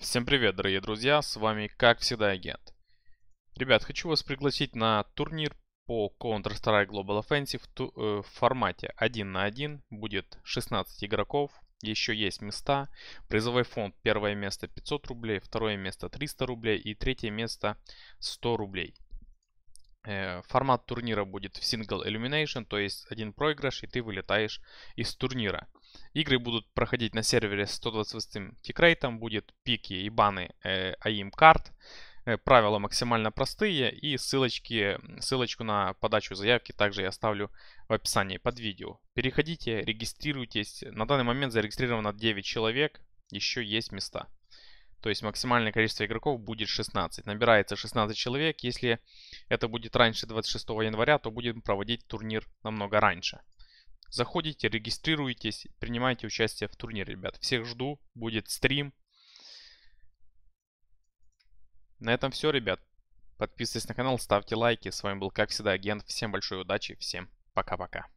Всем привет, дорогие друзья, с вами как всегда Агент. Ребят, хочу вас пригласить на турнир по Counter-Strike Global Offensive ту, э, в формате 1 на 1. Будет 16 игроков, еще есть места. Призовой фонд первое место 500 рублей, второе место 300 рублей и третье место 100 рублей. Э, формат турнира будет в Single Elimination, то есть один проигрыш и ты вылетаешь из турнира. Игры будут проходить на сервере с 128 тикрейтом, будет пики и баны э, AIM карт. Э, правила максимально простые и ссылочки, ссылочку на подачу заявки также я оставлю в описании под видео. Переходите, регистрируйтесь. На данный момент зарегистрировано 9 человек, еще есть места. То есть максимальное количество игроков будет 16. Набирается 16 человек. Если это будет раньше 26 января, то будем проводить турнир намного раньше. Заходите, регистрируйтесь, принимайте участие в турнире, ребят. Всех жду, будет стрим. На этом все, ребят. Подписывайтесь на канал, ставьте лайки. С вами был, как всегда, Агент. Всем большой удачи, всем пока-пока.